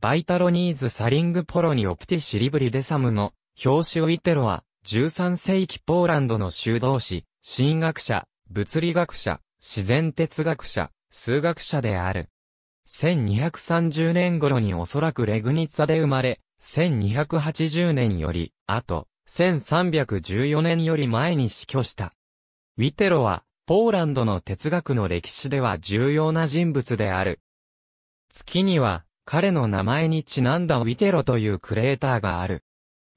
バイタロニーズサリングポロニオプティシリブリデサムの表紙ウィテロは13世紀ポーランドの修道士、神学者、物理学者、自然哲学者、数学者である。1230年頃におそらくレグニツァで生まれ、1280年より、あと、1314年より前に死去した。ウィテロは、ポーランドの哲学の歴史では重要な人物である。月には、彼の名前にちなんだウィテロというクレーターがある。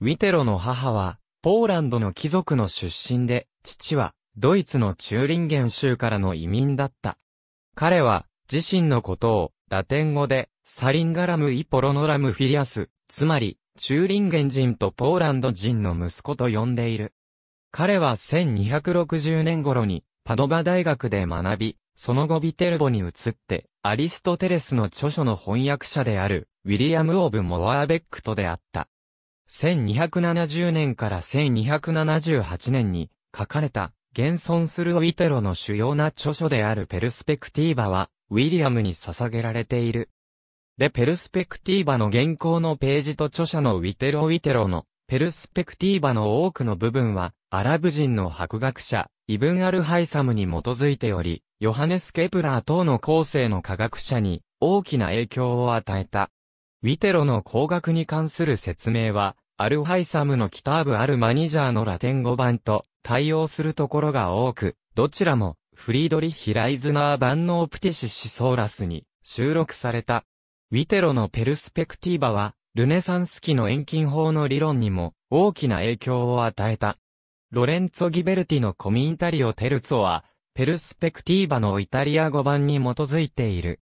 ウィテロの母は、ポーランドの貴族の出身で、父は、ドイツのチューリンゲン州からの移民だった。彼は、自身のことを、ラテン語で、サリンガラム・イポロノラム・フィリアス、つまり、チューリンゲン人とポーランド人の息子と呼んでいる。彼は1260年頃に、パドバ大学で学び、その後ビテルボに移って、アリストテレスの著書の翻訳者である、ウィリアム・オブ・モアーベックとであった。1270年から1278年に書かれた、現存するオイテロの主要な著書であるペルスペクティーバは、ウィリアムに捧げられている。で、ペルスペクティーバの原稿のページと著者のウィテロ・ウィテロのペルスペクティーバの多くの部分は、アラブ人の博学者、イブン・アル・ハイサムに基づいており、ヨハネス・ケプラー等の後世の科学者に大きな影響を与えた。ウィテロの工学に関する説明は、アルハイサムのキターブ・アル・マニジャーのラテン語版と対応するところが多く、どちらもフリードリヒ・ライズナー版のオプティシシソーラスに収録された。ウィテロのペルスペクティーバは、ルネサンス期の遠近法の理論にも大きな影響を与えた。ロレンツォ・ギベルティのコミンタリオ・テルツォは、ペルスペクティーバのイタリア語版に基づいている。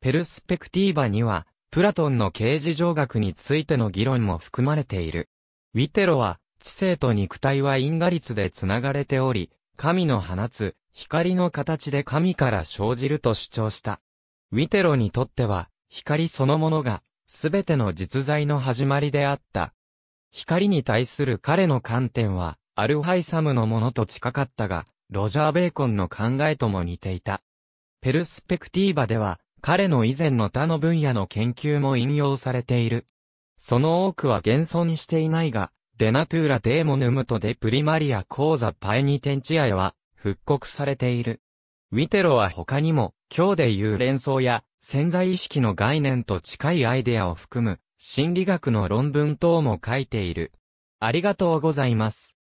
ペルスペクティーバには、プラトンの形事上学についての議論も含まれている。ウィテロは、知性と肉体は因果律でつながれており、神の放つ光の形で神から生じると主張した。ウィテロにとっては、光そのものが、すべての実在の始まりであった。光に対する彼の観点は、アルハイサムのものと近かったが、ロジャー・ベーコンの考えとも似ていた。ペルスペクティーバでは、彼の以前の他の分野の研究も引用されている。その多くは現存していないが、デナトゥーラ・デーモヌムとデプリマリア・コーザ・パイニテンチアへは、復刻されている。ウィテロは他にも、今日で言う連想や、潜在意識の概念と近いアイデアを含む、心理学の論文等も書いている。ありがとうございます。